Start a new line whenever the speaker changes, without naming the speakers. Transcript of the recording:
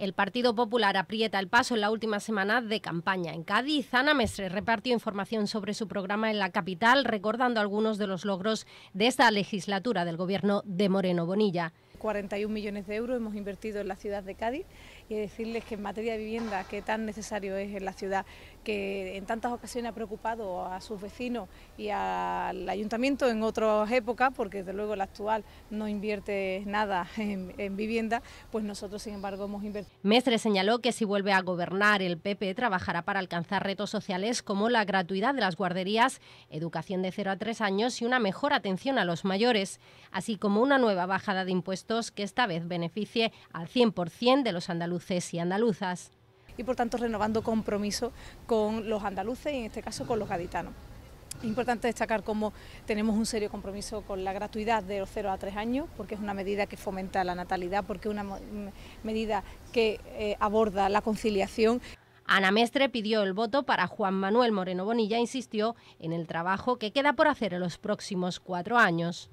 El Partido Popular aprieta el paso en la última semana de campaña. En Cádiz, Ana Mestre repartió información sobre su programa en la capital, recordando algunos de los logros de esta legislatura del gobierno de Moreno Bonilla.
41 millones de euros hemos invertido en la ciudad de Cádiz y decirles que en materia de vivienda, que tan necesario es en la ciudad, que en tantas ocasiones ha preocupado a sus vecinos y al ayuntamiento en otras épocas, porque desde luego el actual no invierte nada en, en vivienda, pues nosotros sin embargo hemos invertido.
Mestre señaló que si vuelve a gobernar el PP trabajará para alcanzar retos sociales como la gratuidad de las guarderías, educación de 0 a 3 años y una mejor atención a los mayores, así como una nueva bajada de impuestos que esta vez beneficie al
100% de los andaluces y andaluzas. Y por tanto renovando compromiso con los andaluces y en este caso con los gaditanos. importante destacar cómo tenemos un serio compromiso con la gratuidad de los 0 a 3 años, porque es una medida que fomenta la natalidad, porque es una medida que eh, aborda la conciliación. Ana Mestre pidió el
voto para Juan Manuel Moreno Bonilla insistió en el trabajo que queda por hacer en los próximos cuatro años.